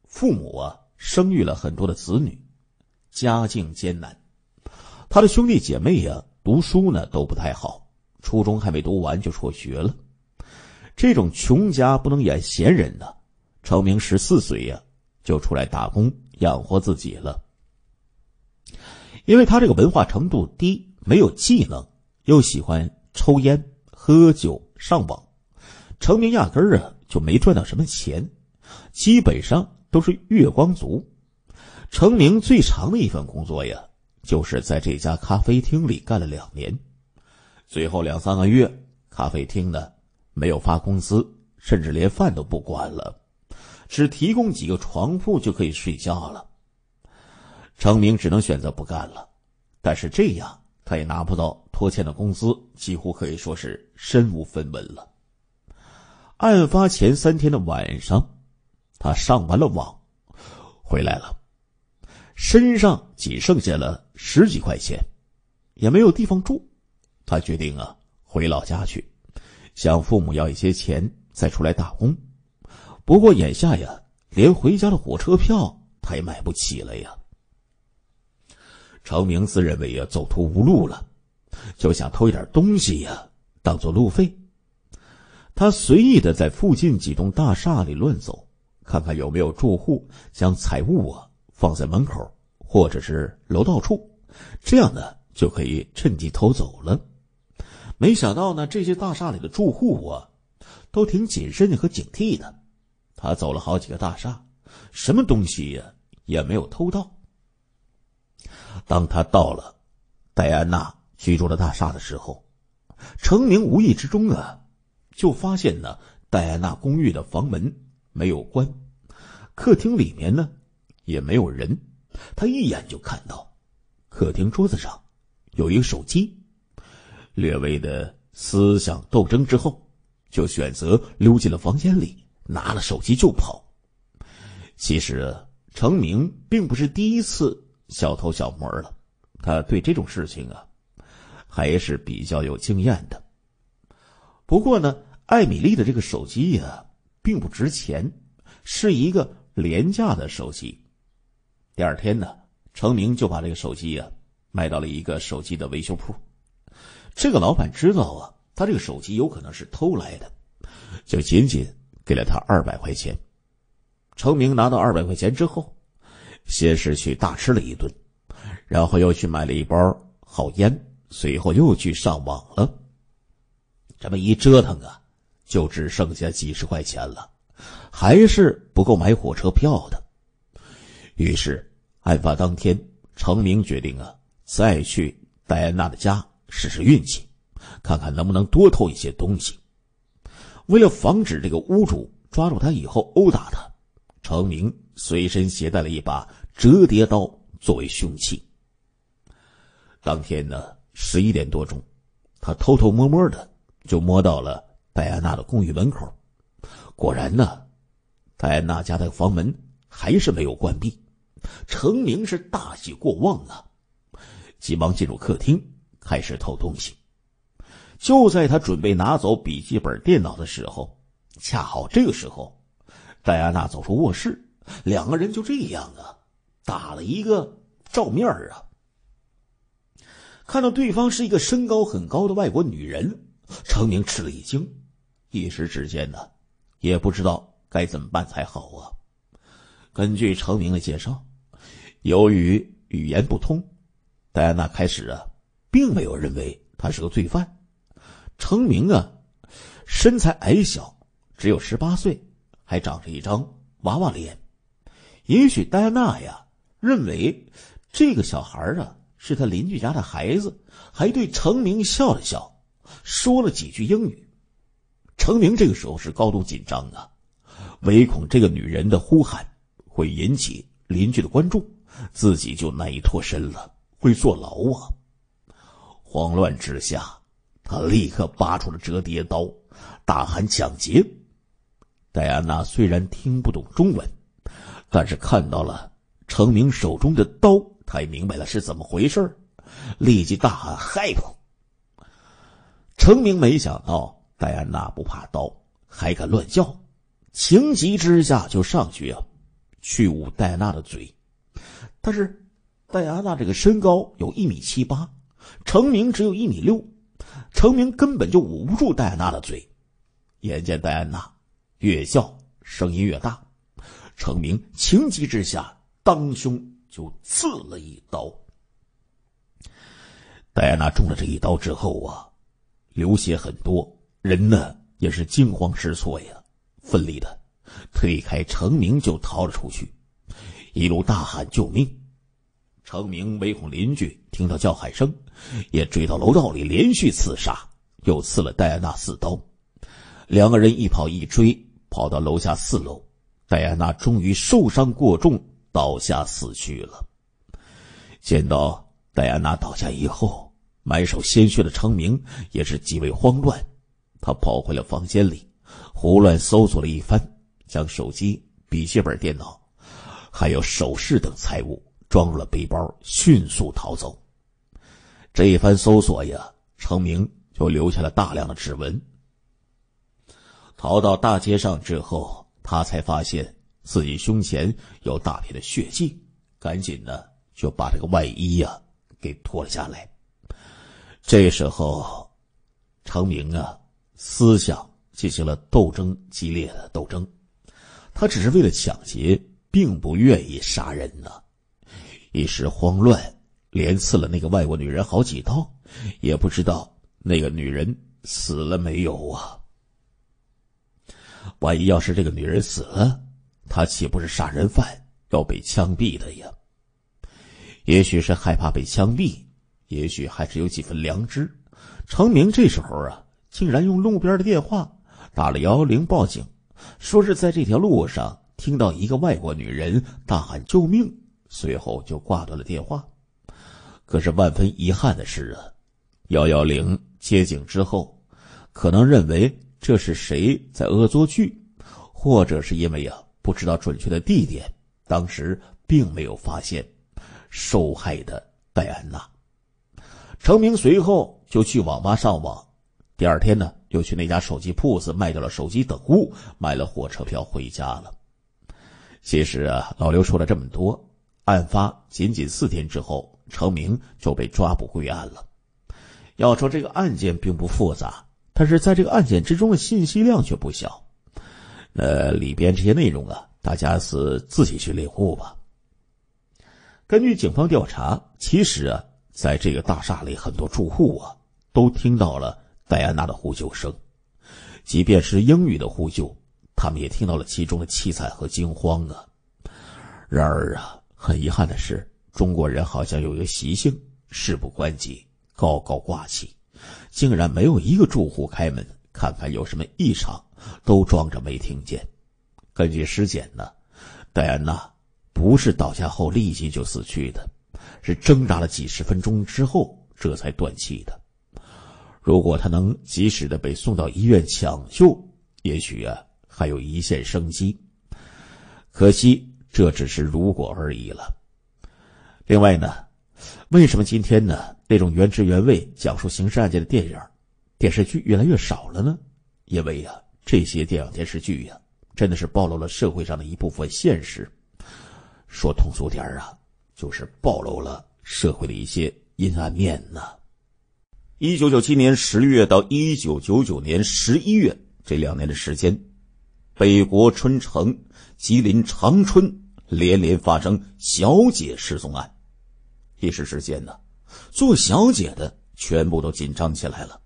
Speaker 1: 父母啊生育了很多的子女，家境艰难。他的兄弟姐妹呀读书呢都不太好，初中还没读完就辍学了。这种穷家不能养闲人呢，成明十四岁呀就出来打工养活自己了。因为他这个文化程度低，没有技能，又喜欢抽烟、喝酒、上网，成名压根儿啊就没赚到什么钱，基本上都是月光族。成名最长的一份工作呀，就是在这家咖啡厅里干了两年，最后两三个月咖啡厅呢没有发工资，甚至连饭都不管了，只提供几个床铺就可以睡觉了。程明只能选择不干了，但是这样他也拿不到拖欠的工资，几乎可以说是身无分文了。案发前三天的晚上，他上完了网，回来了，身上仅剩下了十几块钱，也没有地方住，他决定啊回老家去，向父母要一些钱再出来打工。不过眼下呀，连回家的火车票他也买不起了呀。程明自认为呀走投无路了，就想偷一点东西呀当做路费。他随意的在附近几栋大厦里乱走，看看有没有住户将财物啊放在门口或者是楼道处，这样呢就可以趁机偷走了。没想到呢，这些大厦里的住户啊都挺谨慎和警惕的。他走了好几个大厦，什么东西呀也没有偷到。当他到了戴安娜居住的大厦的时候，程明无意之中啊，就发现呢，戴安娜公寓的房门没有关，客厅里面呢也没有人，他一眼就看到，客厅桌子上有一个手机，略微的思想斗争之后，就选择溜进了房间里，拿了手机就跑。其实，成名并不是第一次。小偷小摸了，他对这种事情啊还是比较有经验的。不过呢，艾米丽的这个手机呀并不值钱，是一个廉价的手机。第二天呢，程明就把这个手机呀卖到了一个手机的维修铺。这个老板知道啊，他这个手机有可能是偷来的，就仅仅给了他二百块钱。程明拿到二百块钱之后。先是去大吃了一顿，然后又去买了一包好烟，随后又去上网了。这么一折腾啊，就只剩下几十块钱了，还是不够买火车票的。于是，案发当天，程明决定啊，再去戴安娜的家试试运气，看看能不能多偷一些东西。为了防止这个屋主抓住他以后殴打他，程明。随身携带了一把折叠刀作为凶器。当天呢，十一点多钟，他偷偷摸摸的就摸到了戴安娜的公寓门口。果然呢，戴安娜家的房门还是没有关闭。程明是大喜过望啊，急忙进入客厅开始偷东西。就在他准备拿走笔记本电脑的时候，恰好这个时候，戴安娜走出卧室。两个人就这样啊，打了一个照面儿啊。看到对方是一个身高很高的外国女人，程明吃了一惊，一时之间呢，也不知道该怎么办才好啊。根据程明的介绍，由于语言不通，戴安娜开始啊，并没有认为他是个罪犯。程明啊，身材矮小，只有十八岁，还长着一张娃娃脸。也许戴安娜呀认为这个小孩啊是他邻居家的孩子，还对程明笑了笑，说了几句英语。程明这个时候是高度紧张啊，唯恐这个女人的呼喊会引起邻居的关注，自己就难以脱身了，会坐牢啊！慌乱之下，他立刻拔出了折叠刀，大喊抢劫。戴安娜虽然听不懂中文。但是看到了程明手中的刀，他也明白了是怎么回事立即大喊害怕。程明没想到戴安娜不怕刀，还敢乱叫，情急之下就上去啊，去捂戴安娜的嘴。但是戴安娜这个身高有一米七八，程明只有一米六，程明根本就捂不住戴安娜的嘴。眼见戴安娜越叫声音越大。成明情急之下，当胸就刺了一刀。戴安娜中了这一刀之后啊，流血很多，人呢也是惊慌失措呀，奋力的推开成明就逃了出去，一路大喊救命。成明唯恐邻居听到叫喊声，也追到楼道里连续刺杀，又刺了戴安娜四刀。两个人一跑一追，跑到楼下四楼。戴安娜终于受伤过重，倒下死去了。见到戴安娜倒下以后，满手鲜血的成明也是极为慌乱，他跑回了房间里，胡乱搜索了一番，将手机、笔记本电脑，还有首饰等财物装入了背包，迅速逃走。这一番搜索呀，成明就留下了大量的指纹。逃到大街上之后。他才发现自己胸前有大片的血迹，赶紧呢就把这个外衣呀给脱了下来。这时候，成明啊思想进行了斗争，激烈的斗争。他只是为了抢劫，并不愿意杀人呢。一时慌乱，连刺了那个外国女人好几刀，也不知道那个女人死了没有啊。万一要是这个女人死了，他岂不是杀人犯，要被枪毙的呀？也许是害怕被枪毙，也许还是有几分良知。程明这时候啊，竟然用路边的电话打了幺幺零报警，说是在这条路上听到一个外国女人大喊救命，随后就挂断了电话。可是万分遗憾的是啊，幺幺零接警之后，可能认为。这是谁在恶作剧，或者是因为呀不知道准确的地点，当时并没有发现受害的戴安娜。程明随后就去网吧上网，第二天呢又去那家手机铺子卖掉了手机等物，买了火车票回家了。其实啊，老刘说了这么多，案发仅仅四天之后，程明就被抓捕归案了。要说这个案件并不复杂。但是在这个案件之中的信息量却不小，呃，里边这些内容啊，大家是自己去领悟吧。根据警方调查，其实啊，在这个大厦里，很多住户啊，都听到了戴安娜的呼救声，即便是英语的呼救，他们也听到了其中的凄惨和惊慌啊。然而啊，很遗憾的是，中国人好像有一个习性，事不关己，高高挂起。竟然没有一个住户开门，看看有什么异常，都装着没听见。根据尸检呢，戴安娜不是倒下后立即就死去的，是挣扎了几十分钟之后，这才断气的。如果她能及时的被送到医院抢救，也许啊还有一线生机。可惜这只是如果而已了。另外呢？为什么今天呢？那种原汁原味讲述刑事案件的电影、电视剧越来越少了呢？因为呀，这些电影电视剧呀，真的是暴露了社会上的一部分现实。说通俗点儿啊，就是暴露了社会的一些阴暗面呢。一九九七年十月到一九九九年十一月这两年的时间，北国春城——吉林长春连连发生小姐失踪案。一时之间呢，做小姐的全部都紧张起来了。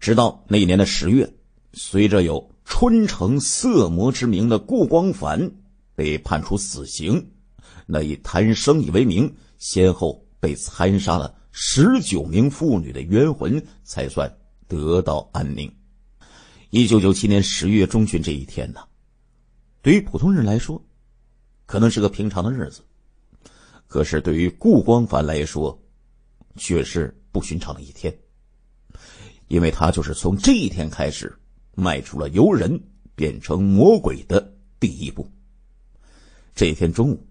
Speaker 1: 直到那年的十月，随着有“春城色魔”之名的顾光凡被判处死刑，那以贪生意为名，先后被残杀了十九名妇女的冤魂才算得到安宁。一九九七年十月中旬这一天呢，对于普通人来说，可能是个平常的日子。可是，对于顾光凡来说，却是不寻常的一天，因为他就是从这一天开始，迈出了由人变成魔鬼的第一步。这一天中午，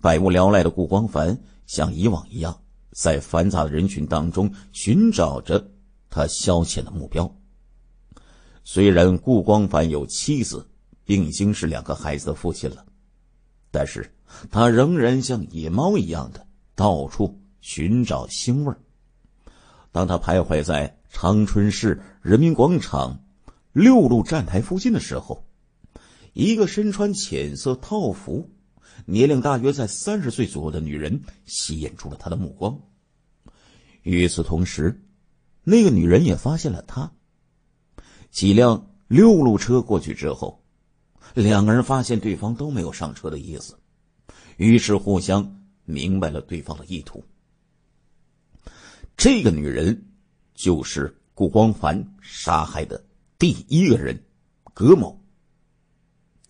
Speaker 1: 百无聊赖的顾光凡像以往一样，在繁杂的人群当中寻找着他消遣的目标。虽然顾光凡有妻子，并已经是两个孩子的父亲了，但是。他仍然像野猫一样的到处寻找腥味儿。当他徘徊在长春市人民广场六路站台附近的时候，一个身穿浅色套服、年龄大约在三十岁左右的女人吸引住了他的目光。与此同时，那个女人也发现了他。几辆六路车过去之后，两个人发现对方都没有上车的意思。于是，互相明白了对方的意图。这个女人就是顾光凡杀害的第一个人，葛某。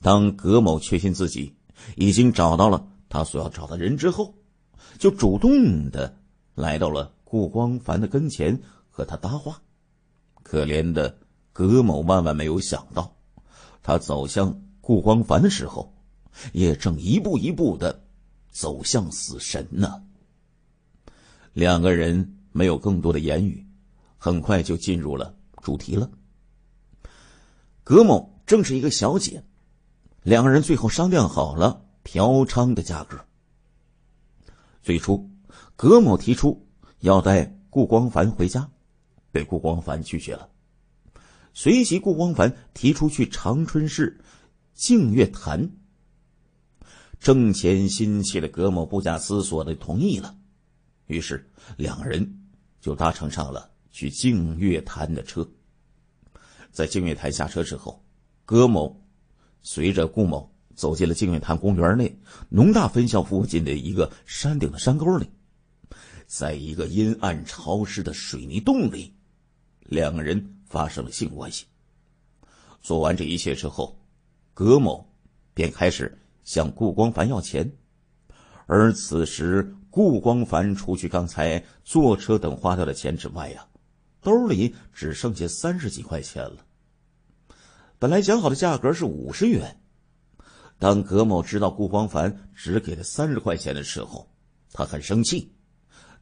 Speaker 1: 当葛某确信自己已经找到了他所要找的人之后，就主动的来到了顾光凡的跟前和他搭话。可怜的葛某万万没有想到，他走向顾光凡的时候。也正一步一步的走向死神呢。两个人没有更多的言语，很快就进入了主题了。葛某正是一个小姐，两个人最后商量好了嫖娼的价格。最初，葛某提出要带顾光凡回家，被顾光凡拒绝了。随即，顾光凡提出去长春市净月潭。挣前心切的葛某不假思索的同意了，于是两人就搭乘上了去净月潭的车。在净月潭下车之后，葛某随着顾某走进了净月潭公园内农大分校附近的一个山顶的山沟里，在一个阴暗潮湿的水泥洞里，两人发生了性关系。做完这一切之后，葛某便开始。向顾光凡要钱，而此时顾光凡除去刚才坐车等花掉的钱之外呀，兜里只剩下三十几块钱了。本来讲好的价格是五十元，当葛某知道顾光凡只给了三十块钱的时候，他很生气。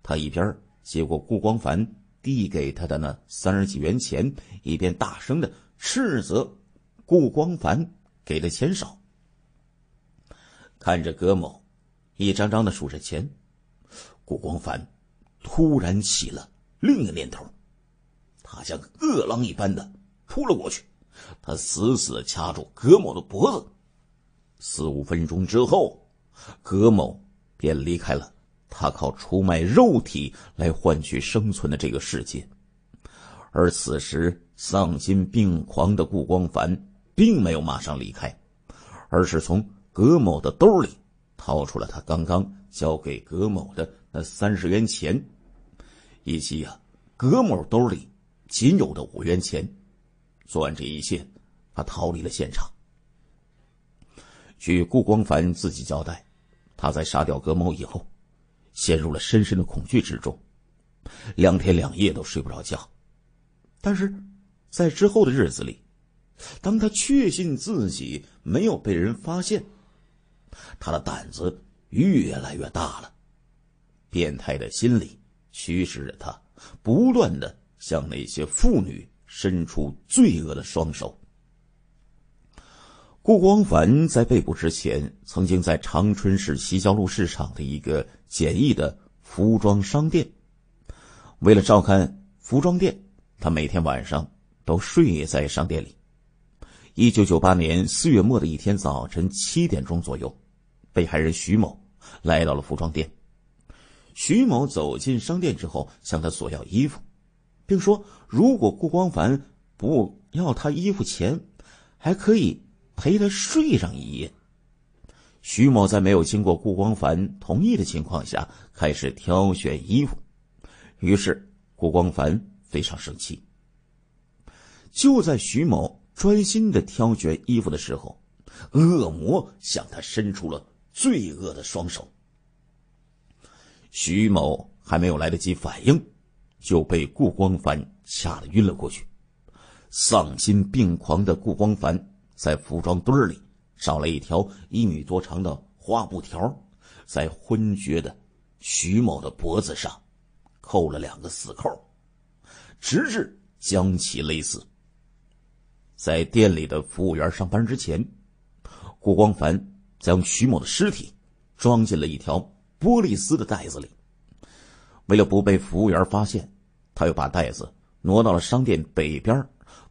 Speaker 1: 他一边接过顾光凡递给他的那三十几元钱，一边大声的斥责顾光凡给的钱少。看着葛某，一张张的数着钱，顾光凡突然起了另一个念头，他像饿狼一般的扑了过去，他死死的掐住葛某的脖子，四五分钟之后，葛某便离开了他靠出卖肉体来换取生存的这个世界，而此时丧心病狂的顾光凡并没有马上离开，而是从。葛某的兜里掏出了他刚刚交给葛某的那三十元钱，以及啊，葛某兜里仅有的五元钱。做完这一切，他逃离了现场。据顾光凡自己交代，他在杀掉葛某以后，陷入了深深的恐惧之中，两天两夜都睡不着觉。但是，在之后的日子里，当他确信自己没有被人发现。他的胆子越来越大了，变态的心理驱使着他不断的向那些妇女伸出罪恶的双手。顾光凡在被捕之前，曾经在长春市西郊路市场的一个简易的服装商店，为了照看服装店，他每天晚上都睡在商店里。一九九八年四月末的一天早晨七点钟左右。被害人徐某来到了服装店。徐某走进商店之后，向他索要衣服，并说：“如果顾光凡不要他衣服钱，还可以陪他睡上一夜。”徐某在没有经过顾光凡同意的情况下，开始挑选衣服。于是，顾光凡非常生气。就在徐某专心的挑选衣服的时候，恶魔向他伸出了。罪恶的双手，徐某还没有来得及反应，就被顾光凡吓得晕了过去。丧心病狂的顾光凡在服装堆里找了一条一米多长的花布条，在昏厥的徐某的脖子上扣了两个死扣，直至将其勒死。在店里的服务员上班之前，顾光凡。将徐某的尸体装进了一条玻璃丝的袋子里，为了不被服务员发现，他又把袋子挪到了商店北边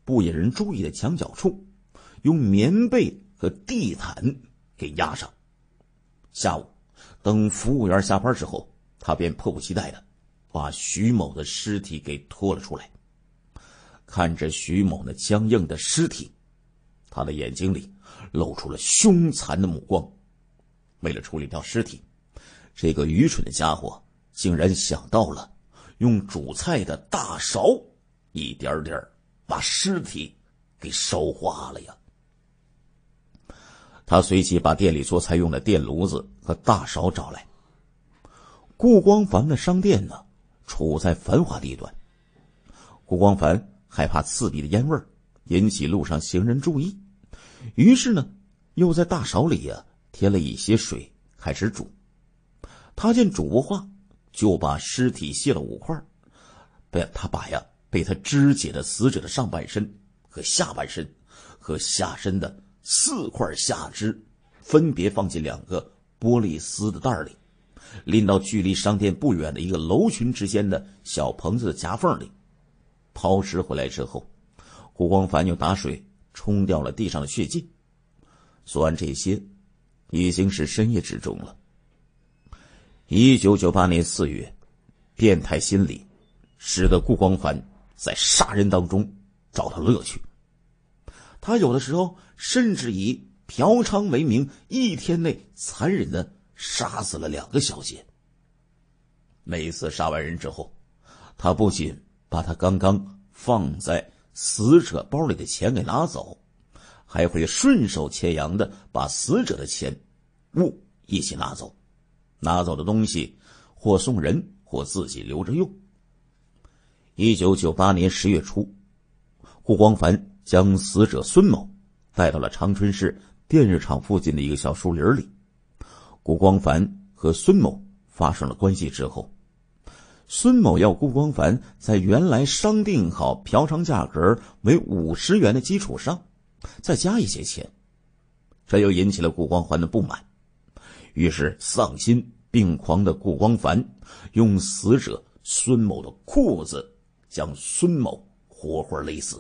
Speaker 1: 不引人注意的墙角处，用棉被和地毯给压上。下午，等服务员下班之后，他便迫不及待的把徐某的尸体给拖了出来。看着徐某那僵硬的尸体，他的眼睛里。露出了凶残的目光。为了处理掉尸体，这个愚蠢的家伙竟然想到了用煮菜的大勺，一点点把尸体给烧化了呀！他随即把店里做菜用的电炉子和大勺找来。顾光凡的商店呢，处在繁华地段。顾光凡害怕刺鼻的烟味引起路上行人注意。于是呢，又在大勺里呀添了一些水，开始煮。他见煮不化，就把尸体卸了五块，被他把呀被他肢解的死者的上半身和下半身和下身的四块下肢，分别放进两个玻璃丝的袋里，拎到距离商店不远的一个楼群之间的小棚子的夹缝里，抛尸回来之后，胡光凡又打水。冲掉了地上的血迹。做完这些，已经是深夜之中了。一九九八年四月，变态心理使得顾光环在杀人当中找到乐趣。他有的时候甚至以嫖娼为名，一天内残忍的杀死了两个小姐。每次杀完人之后，他不仅把他刚刚放在。死者包里的钱给拿走，还会顺手牵羊的把死者的钱物一起拿走。拿走的东西，或送人，或自己留着用。一九九八年十月初，顾光凡将死者孙某带到了长春市电热厂附近的一个小树林里。顾光凡和孙某发生了关系之后。孙某要顾光凡在原来商定好嫖娼价格为五十元的基础上，再加一些钱，这又引起了顾光凡的不满。于是丧心病狂的顾光凡用死者孙某的裤子将孙某活活勒死。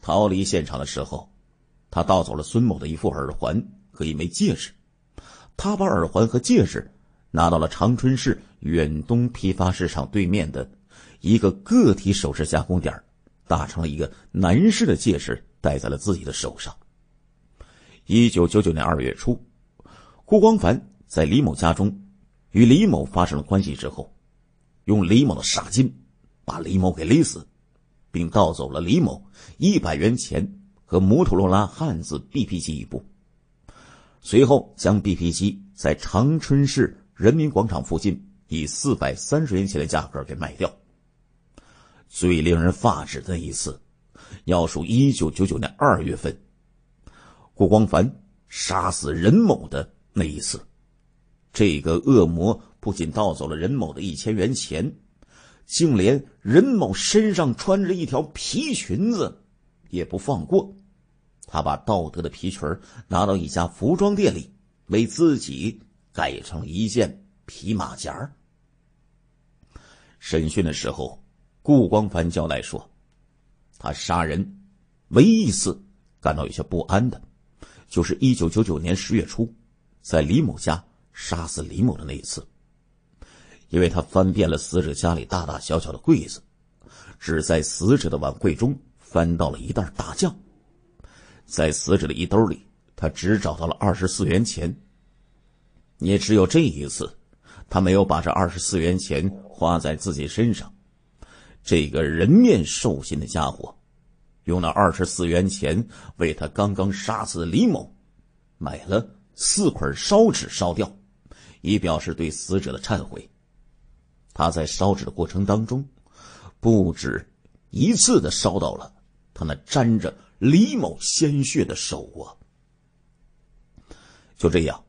Speaker 1: 逃离现场的时候，他盗走了孙某的一副耳环和一枚戒指。他把耳环和戒指拿到了长春市。远东批发市场对面的一个个体首饰加工点，打成了一个男士的戒指，戴在了自己的手上。一九九九年二月初，郭光凡在李某家中与李某发生了关系之后，用李某的纱巾把李某给勒死，并盗走了李某一百元钱和摩托罗拉汉字 BP 机一部。随后，将 BP 机在长春市人民广场附近。以四百三十元钱的价格给卖掉。最令人发指的一次，要数一九九九年二月份，郭光凡杀死任某的那一次。这个恶魔不仅盗走了任某的一千元钱，竟连任某身上穿着一条皮裙子也不放过。他把道德的皮裙拿到一家服装店里，为自己改成了一件皮马甲。审讯的时候，顾光凡交来说，他杀人唯一一次感到有些不安的，就是一九九九年十月初，在李某家杀死李某的那一次。因为他翻遍了死者家里大大小小的柜子，只在死者的碗柜中翻到了一袋大酱，在死者的衣兜里，他只找到了二十四元钱。也只有这一次，他没有把这二十四元钱。花在自己身上，这个人面兽心的家伙，用那二十四元钱为他刚刚杀死李某，买了四捆烧纸烧掉，以表示对死者的忏悔。他在烧纸的过程当中，不止一次的烧到了他那沾着李某鲜血的手啊。就这样，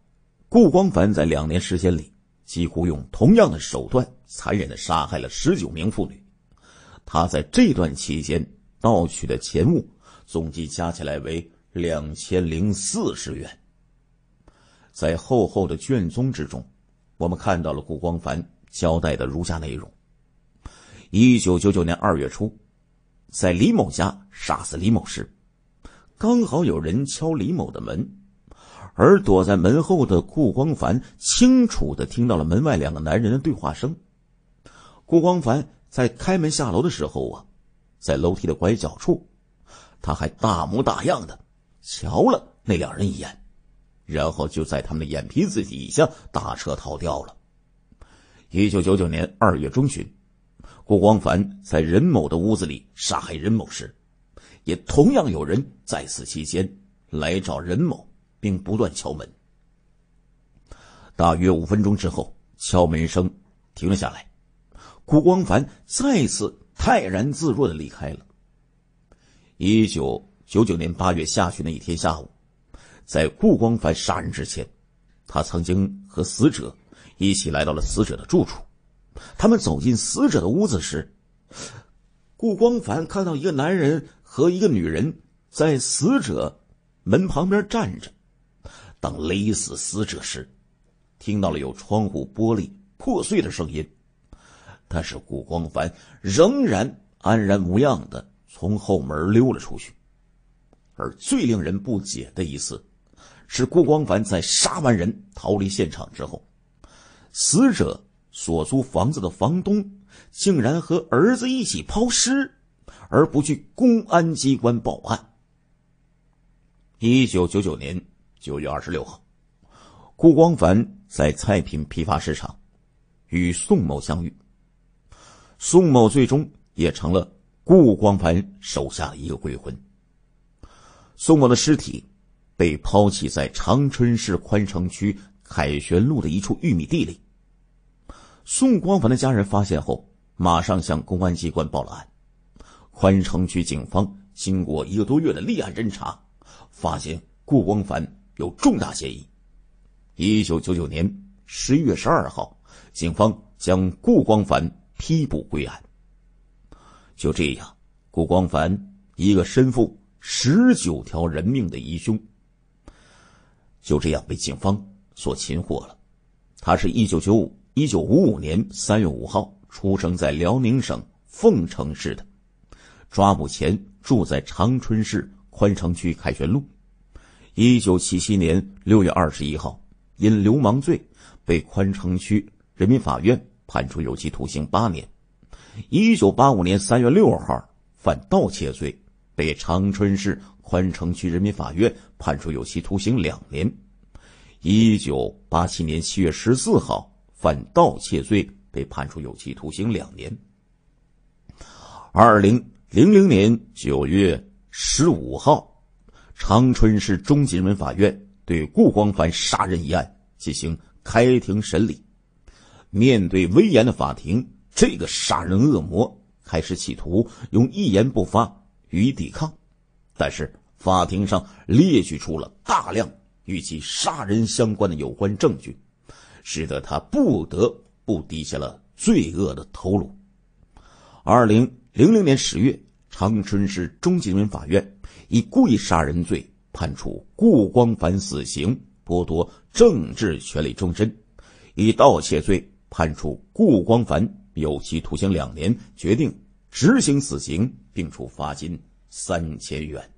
Speaker 1: 顾光凡在两年时间里，几乎用同样的手段。残忍的杀害了十九名妇女，他在这段期间盗取的钱物总计加起来为两千零四十元。在厚厚的卷宗之中，我们看到了顾光凡交代的如下内容：一九九九年二月初，在李某家杀死李某时，刚好有人敲李某的门，而躲在门后的顾光凡清楚的听到了门外两个男人的对话声。顾光凡在开门下楼的时候啊，在楼梯的拐角处，他还大模大样的瞧了那两人一眼，然后就在他们的眼皮子底下打车逃掉了。一九九九年二月中旬，顾光凡在任某的屋子里杀害任某时，也同样有人在此期间来找任某，并不断敲门。大约五分钟之后，敲门声停了下来。顾光凡再次泰然自若的离开了。一九九九年八月下旬的一天下午，在顾光凡杀人之前，他曾经和死者一起来到了死者的住处。他们走进死者的屋子时，顾光凡看到一个男人和一个女人在死者门旁边站着。当勒死死者时，听到了有窗户玻璃破碎的声音。但是顾光凡仍然安然无恙的从后门溜了出去。而最令人不解的一次，是顾光凡在杀完人逃离现场之后，死者所租房子的房东竟然和儿子一起抛尸，而不去公安机关报案。一九九九年九月二十六号，顾光凡在菜品批发市场与宋某相遇。宋某最终也成了顾光凡手下的一个鬼魂。宋某的尸体被抛弃在长春市宽城区凯旋路的一处玉米地里。宋光凡的家人发现后，马上向公安机关报了案。宽城区警方经过一个多月的立案侦查，发现顾光凡有重大嫌疑。一九九九年十月十二号，警方将顾光凡。批捕归案。就这样，顾光凡一个身负十九条人命的疑凶，就这样被警方所擒获了。他是一九九五一九五五年三月五号出生在辽宁省凤城市，的抓捕前住在长春市宽城区凯旋路。一九七七年六月二十一号，因流氓罪被宽城区人民法院。判处有期徒刑八年。一九八五年三月六号，犯盗窃罪，被长春市宽城区人民法院判处有期徒刑两年。一九八七年七月十四号，犯盗窃罪，被判处有期徒刑两年。二零零零年九月十五号，长春市中级人民法院对顾光凡杀人一案进行开庭审理。面对威严的法庭，这个杀人恶魔开始企图用一言不发予以抵抗，但是法庭上列举出了大量与其杀人相关的有关证据，使得他不得不低下了罪恶的头颅。二零零零年十月，长春市中级人民法院以故意杀人罪判处顾光凡死刑，剥夺政治权利终身，以盗窃罪。判处顾光凡有期徒刑两年，决定执行死刑，并处罚金三千元。